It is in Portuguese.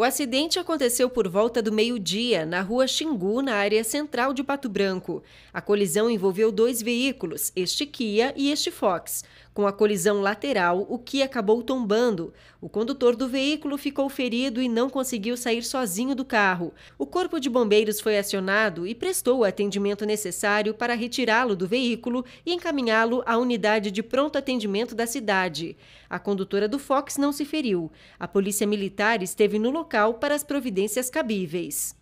O acidente aconteceu por volta do meio-dia, na rua Xingu, na área central de Pato Branco. A colisão envolveu dois veículos, este Kia e este Fox com a colisão lateral, o que acabou tombando. O condutor do veículo ficou ferido e não conseguiu sair sozinho do carro. O Corpo de Bombeiros foi acionado e prestou o atendimento necessário para retirá-lo do veículo e encaminhá-lo à unidade de pronto atendimento da cidade. A condutora do Fox não se feriu. A Polícia Militar esteve no local para as providências cabíveis.